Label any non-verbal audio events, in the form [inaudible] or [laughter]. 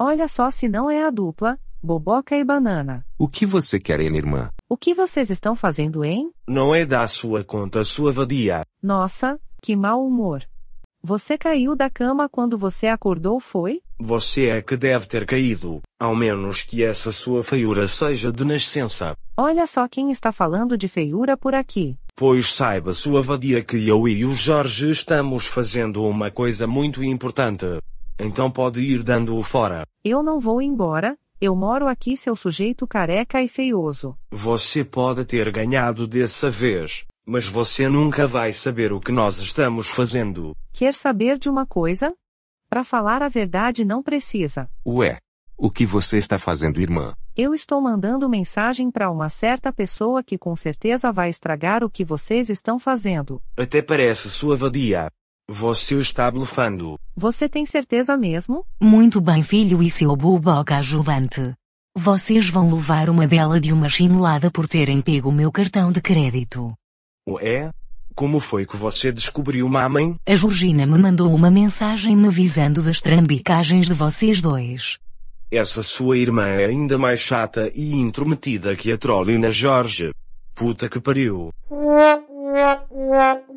Olha só se não é a dupla, boboca e banana. O que você quer, hein, irmã? O que vocês estão fazendo, hein? Não é da sua conta, sua vadia. Nossa, que mau humor. Você caiu da cama quando você acordou, foi? Você é que deve ter caído, ao menos que essa sua feiura seja de nascença. Olha só quem está falando de feiura por aqui. Pois saiba, sua vadia, que eu e o Jorge estamos fazendo uma coisa muito importante. Então pode ir dando-o fora. Eu não vou embora, eu moro aqui, seu sujeito careca e feioso. Você pode ter ganhado dessa vez, mas você nunca vai saber o que nós estamos fazendo. Quer saber de uma coisa? Para falar a verdade, não precisa. Ué, o que você está fazendo, irmã? Eu estou mandando mensagem para uma certa pessoa que com certeza vai estragar o que vocês estão fazendo. Até parece sua vadia. Você está blufando. Você tem certeza mesmo? Muito bem, filho e seu bulboca ajudante. Vocês vão levar uma bela de uma chinelada por terem pego o meu cartão de crédito. O é? Como foi que você descobriu, mamãe? A Georgina me mandou uma mensagem me avisando das trambicagens de vocês dois. Essa sua irmã é ainda mais chata e intrometida que a Trolina Jorge. Puta que pariu. [laughs]